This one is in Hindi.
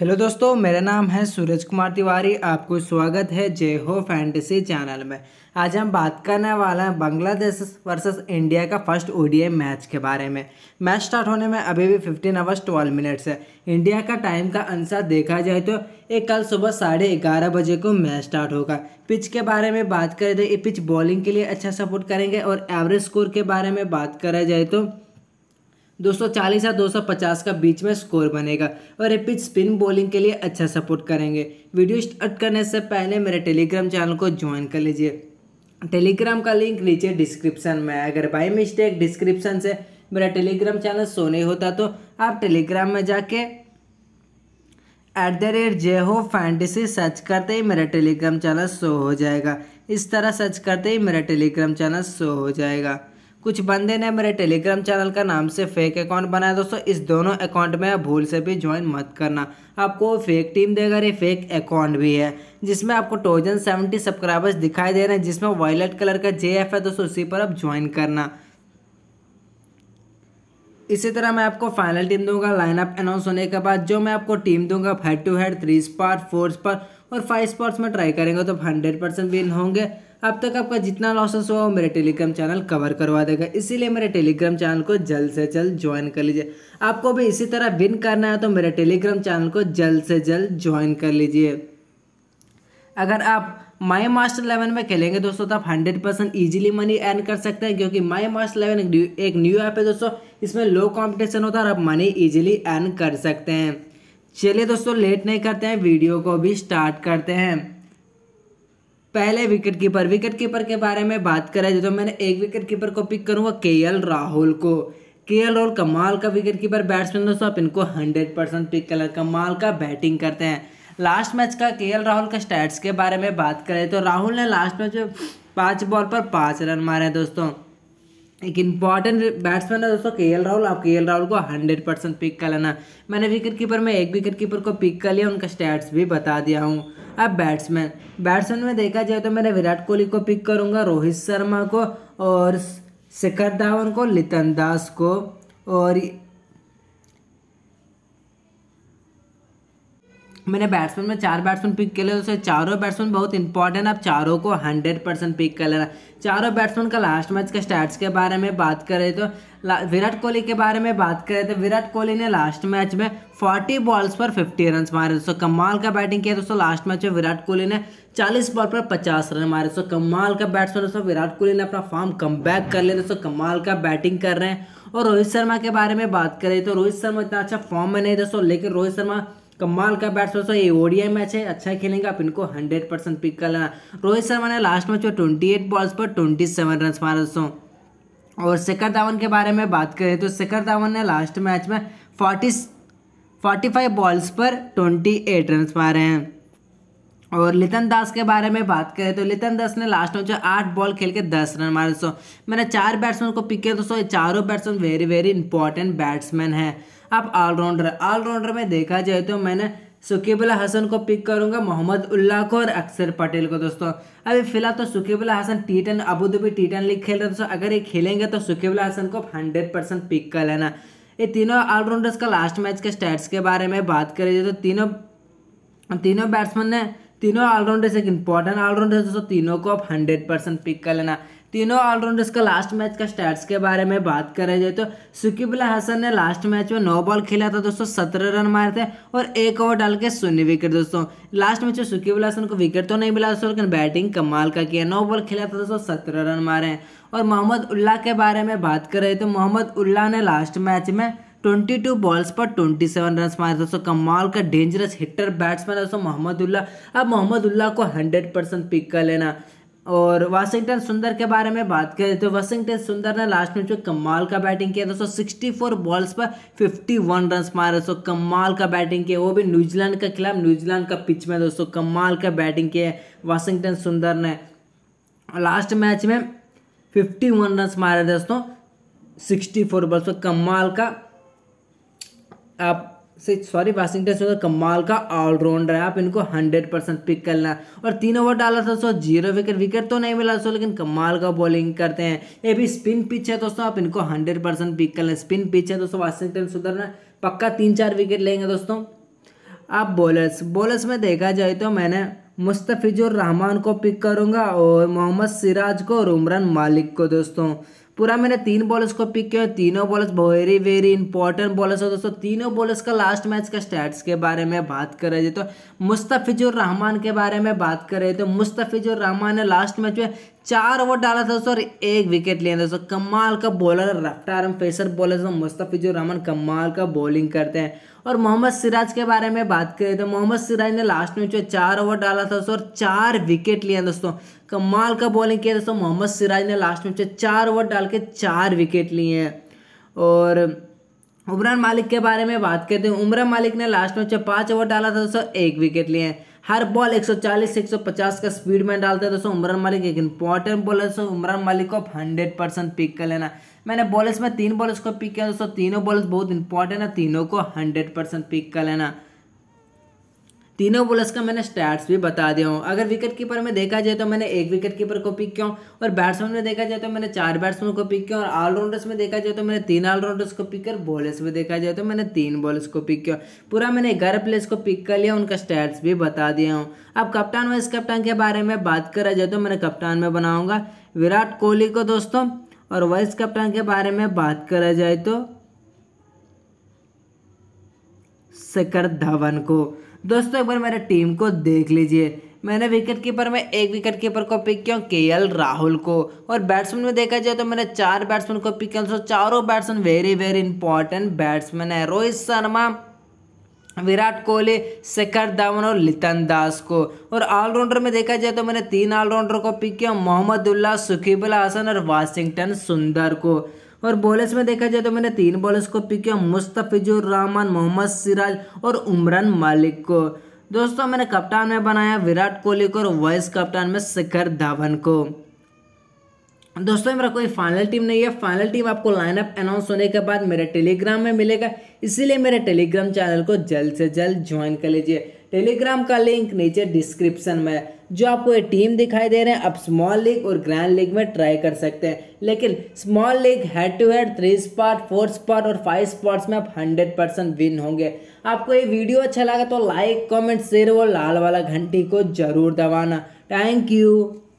हेलो दोस्तों मेरा नाम है सूरज कुमार तिवारी आपको स्वागत है जय हो फैंटेसी चैनल में आज हम बात करने वाले हैं बांग्लादेश वर्सेस इंडिया का फर्स्ट ओडीआई मैच के बारे में मैच स्टार्ट होने में अभी भी फिफ्टीन आवर्स ट्वेल्व मिनट्स है इंडिया का टाइम का अनुसार देखा जाए तो ये कल सुबह साढ़े ग्यारह बजे को मैच स्टार्ट होगा पिच के बारे में बात करें तो ये पिच बॉलिंग के लिए अच्छा सपोर्ट करेंगे और एवरेज स्कोर के बारे में बात करा जाए तो 240 या 250 का बीच में स्कोर बनेगा और ये पिच स्पिन बॉलिंग के लिए अच्छा सपोर्ट करेंगे वीडियो स्टार्ट करने से पहले मेरे टेलीग्राम चैनल को ज्वाइन कर लीजिए टेलीग्राम का लिंक नीचे डिस्क्रिप्शन में है अगर बाई मिस्टेक डिस्क्रिप्शन से मेरा टेलीग्राम चैनल सो नहीं होता तो आप टेलीग्राम में जाके एट द रेट जे हो फैंटेसी सर्च करते ही मेरा टेलीग्राम चैनल शो हो जाएगा इस तरह सर्च करते ही मेरा टेलीग्राम चैनल शो हो जाएगा कुछ बंदे ने मेरे टेलीग्राम चैनल का नाम से फेक अकाउंट बनाया दोस्तों इस दोनों अकाउंट में भूल से भी ज्वाइन मत करना आपको फेक टीम देगा ये फेक अकाउंट भी है जिसमें आपको टोजन सेवेंटी सब्सक्राइबर्स दिखाई दे रहे हैं जिसमें वायलेट कलर का जे एफ है दोस्तों उसी पर आप ज्वाइन करना इसी तरह मैं आपको फाइनल टीम दूंगा लाइनअप अनाउंस होने के बाद जो मैं आपको टीम दूंगा head to head three spot four spot और फाइव स्पॉट्स में ट्राई करेंगे तो हंड्रेड परसेंट विन होंगे अब तक आपका जितना लॉसेस हुआ वो मेरे टेलीग्राम चैनल कवर करवा देगा इसीलिए मेरे टेलीग्राम चैनल को जल्द से जल्द ज्वाइन कर लीजिए आपको भी इसी तरह विन करना है तो मेरे टेलीग्राम चैनल को जल्द से जल्द ज्वाइन कर लीजिए अगर आप माई मास्टर इलेवन में खेलेंगे दोस्तों तो आप hundred percent easily money earn कर सकते हैं क्योंकि माई मास्टर इलेवन एक न्यू ऐप है दोस्तों इसमें लो कॉम्पिटिशन होता है और आप मनी ईजिली अर्न कर सकते हैं चलिए दोस्तों लेट नहीं करते हैं वीडियो को भी स्टार्ट करते हैं पहले विकेट कीपर विकेट कीपर के बारे में बात करें तो मैंने एक विकेट कीपर को पिक करूंगा के एल राहुल को के एल राहुल कमाल का विकेट कीपर बैट्समैन दोस्तों आप इनको हंड्रेड परसेंट पिक कर कमाल का बैटिंग करते हैं लास्ट मैच का के एल राहुल का स्टैट्स के बारे में बात करें तो राहुल ने लास्ट मैच में पाँच बॉल पर पाँच रन मारे दोस्तों एक इम्पॉर्टेंट बैट्समैन है दोस्तों के एल राहुल आप के एल राहुल को हंड्रेड परसेंट पिक कर लेना मैंने विकेट कीपर में एक विकेट कीपर को पिक कर लिया उनका स्टैट्स भी बता दिया हूँ अब बैट्समैन बैट्समैन में देखा जाए तो मैंने विराट कोहली को पिक करूँगा रोहित शर्मा को और शिखर धावन को लितन दास को और मैंने बैट्समैन में चार बैट्समैन पिक के लिए उसे चारों बैट्समैन बहुत इंपॉर्टेंट आप चारों को हंड्रेड परसेंट पिक कर लेना चारों बैट्समैन का लास्ट मैच के स्टैट्स के बारे में बात करें तो विराट कोहली के बारे में बात करें तो विराट कोहली ने लास्ट मैच में 40 बॉल्स पर 50 रन मारे दोस्तों कमाल का बैटिंग किया दोस्तों लास्ट मैच में विराट कोहली ने 40 बॉल पर 50 रन मारे दोस्तों कमाल का बैट्समैन दोस्तों विराट कोहली ने अपना फॉर्म कम कर लिया दोस्तों कमाल का बैटिंग कर रहे हैं और रोहित शर्मा के बारे में बात करें तो रोहित शर्मा इतना अच्छा फॉर्म में नहीं दोस्तों लेकिन रोहित शर्मा कमाल का बैट्स दोस्तों ये ओडीआई मैच है अच्छा खेलेंगे आप इनको हंड्रेड परसेंट पिक कर लेना रोहित शर्मा ने लास्ट मैच में ट्वेंटी एट बॉल्स पर ट्वेंटी सेवन रन मारा दोस्तों और शिखर धावन के बारे में बात करें तो शिखर धावन ने लास्ट मैच में फोर्टी फोर्टी फाइव बॉल्स पर ट्वेंटी एट रन मारे हैं और लितन दास के बारे में बात करें तो लितन दास ने लास्ट में जो आठ बॉल खेल के दस रन मारे सो मैंने चार बैट्समैन को पिक किया तो सो चारों batsman very very important batsman है अब ऑलराउंडर ऑलराउंडर में देखा जाए तो मैंने सुकीबुल्ला हसन को पिक करूंगा मोहम्मद उल्ला को और अक्षर पटेल को दोस्तों अभी फिलहाल तो सुकीबुल्ला Hasan T ten Abu Dhabi T ten league खेल रहे दोस्तों अगर ये खेलेंगे तो सुकीबुल्ला हसन को हंड्रेड परसेंट पिक कर लेना ये तीनों ऑलराउंडर्स का लास्ट मैच के स्टैट्स के बारे में बात करें तो तीनों तीनों बैट्समैन ने तीनों ऑलराउंडर्स एक इंपॉर्टेंट ऑलराउंडर्स दोस्तों तीनों को आप हंड्रेड परसेंट पिक कर लेना तीनों ऑलराउंडर्स का लास्ट मैच का स्टैट्स के बारे में बात करें जाए तो सुकीबुल्ला हसन ने लास्ट मैच में नौ बॉल खेला था दोस्तों सत्रह रन मारे थे और एक ओवर डाल के शून्य विकेट दोस्तों लास्ट मैच में सुकीबुल्ला हसन को विकेट तो नहीं मिला दोस्तों लेकिन बैटिंग कमाल का किया नौ बॉल खेला था दोस्तों सत्रह रन मारे और मोहम्मद उल्ला के बारे में बात करें तो मोहम्मद उल्ला ने लास्ट मैच में ट्वेंटी टू बॉल्स पर ट्वेंटी सेवन रन मारे दोस्तों कमाल का डेंजरस हिटर बैट्समैन दोस्तों मोहम्मद उल्ला अब मोहम्मद उल्ला को हंड्रेड परसेंट पिक कर लेना और वाशिंगटन सुंदर के बारे में बात करें तो वाशिंगटन सुंदर ने लास्ट मैच में कमाल का बैटिंग किया दोस्तों फोर बॉल्स पर फिफ्टी वन रन मारे दोस्तों कमाल का बैटिंग किया वो भी न्यूजीलैंड के खिलाफ न्यूजीलैंड का पिच में दोस्तों कमाल का बैटिंग किया वाशिंगटन सुंदर ने लास्ट मैच में फिफ्टी वन रन मारे दोस्तों सिक्सटी फोर बॉल्स पर कमाल का आप से सॉरी वाशिंगटन सुंदर तो कमाल का ऑलराउंडर है आप इनको हंड्रेड परसेंट पिक कर लेना और तीन ओवर डाला था दोस्तों जीरो विकेट विकेट तो नहीं मिला दोस्तों लेकिन कमाल का बॉलिंग करते हैं ये भी स्पिन पिच है दोस्तों आप इनको हंड्रेड परसेंट पिक कर लें स्पिन पिच है दोस्तों वाशिंगटन सुंदर ना पक्का तीन चार विकेट लेंगे दोस्तों आप बॉलर्स बॉलर्स में देखा जाए तो मैंने मुस्तफिजुर रहमान को पिक करूंगा और मोहम्मद सिराज को और उमरान मालिक को दोस्तों पूरा मैंने तीन बॉलर्स को पिक किया तीनों bowlers very very important bowlers है दोस्तों तीनों बॉलर्स का लास्ट मैच का स्टैट्स के बारे में बात कर रहे थे तो मुस्तफ़िजुर रहमान के बारे में बात कर रहे थे तो मुस्तफ़िजुर रहमान ने लास्ट मैच में चार ओवर डाला था दोस्तों और एक विकेट लिया दोस्तों कमाल का बॉलर रफ्तार हम पेसर बॉलर दोस्तों मुस्तफिजुर रहमान कमाल का बॉलिंग करते हैं और मोहम्मद सिराज के बारे में बात करें तो मोहम्मद सिराज ने लास्ट मैच में चार ओवर डाला था दोस्तों और चार विकेट लिए दोस्तों कमाल का बॉलिंग किया दोस्तों मोहम्मद सिराज ने लास्ट मैच में चार ओवर डाल के चार विकेट लिए हैं और उमरान मालिक के बारे में बात करते हैं उमरान मालिक ने लास्ट मैच में पाँच ओवर डाला था दोस्तों एक विकेट लिए हैं हर बॉल 140 150 का स्पीड में डालते हैं दोस्तों उमरान मालिक एक इंपॉर्टेंट बॉलर दोस्तों उमरान मालिक को हंड्रेड परसेंट पिक कर लेना मैंने बॉलर्स में तीन बॉलर्स को पिक किया दोस्तों तीनों बॉलर्स बहुत इंपॉर्टेंट है तीनों को हंड्रेड परसेंट पिक कर लेना तीनों बोलर्स का मैंने स्टैट्स भी बता दिया हूँ अगर विकेट कीपर में देखा जाए तो मैंने एक विकेट कीपर को पिक किया और बैट्समैन में देखा जाए तो मैंने चार बैट्समैन को पिक किया और ऑलराउंडर्स में देखा जाए तो मैंने तीन ऑलराउंडर्स को पिक कर बॉलर्स में देखा जाए तो मैंने तीन बॉलर्स को पिक किया पूरा मैंने ग्यारह प्लेयर्स को पिक कर लिया उनका स्टैट्स भी बता दिया हूँ अब कप्तान वाइस कप्तान के बारे में बात करा जाए तो मैंने कप्तान में बनाऊँगा विराट कोहली को दोस्तों और वाइस कप्तान के बारे में बात करा जाए तो शिखर धवन को दोस्तों एक बार मेरे टीम को देख लीजिए मैंने विकेट कीपर में एक विकेट कीपर को पिक किया के एल राहुल को और बैट्समैन में देखा जाए तो मैंने चार बैट्समैन को पिक किया तो चारों batsman very very important batsman है रोहित शर्मा विराट कोहली शिखर धवन और लितन दास को और ऑलराउंडर में देखा जाए तो मैंने तीन ऑलराउंडर को पिक किया मोहम्मद उल्ला सुखीबुल हसन और वाशिंगटन सुंदर को और बॉलर्स में देखा जाए तो मैंने तीन बॉलर्स को पिक किया मुस्तफिजुर रहमान मोहम्मद सिराज और उमरान मालिक को दोस्तों मैंने कप्तान में बनाया विराट कोहली को और वाइस कप्तान में शिखर धावन को दोस्तों मेरा कोई फाइनल टीम नहीं है फाइनल टीम आपको लाइनअप अनाउंस होने के बाद मेरे टेलीग्राम में मिलेगा इसीलिए मेरे टेलीग्राम चैनल को जल्द से जल्द ज्वाइन कर लीजिए टेलीग्राम का लिंक नीचे डिस्क्रिप्शन में है जो आपको ये टीम दिखाई दे रहे हैं आप स्मॉल लीग और ग्रैंड लीग में ट्राई कर सकते हैं लेकिन small league head to head three spot four spot और फाइव स्पॉट्स में आप हंड्रेड परसेंट विन होंगे आपको ये वीडियो अच्छा लगा तो लाइक कमेंट शेयर और लाल वाला घंटी को जरूर दबाना थैंक यू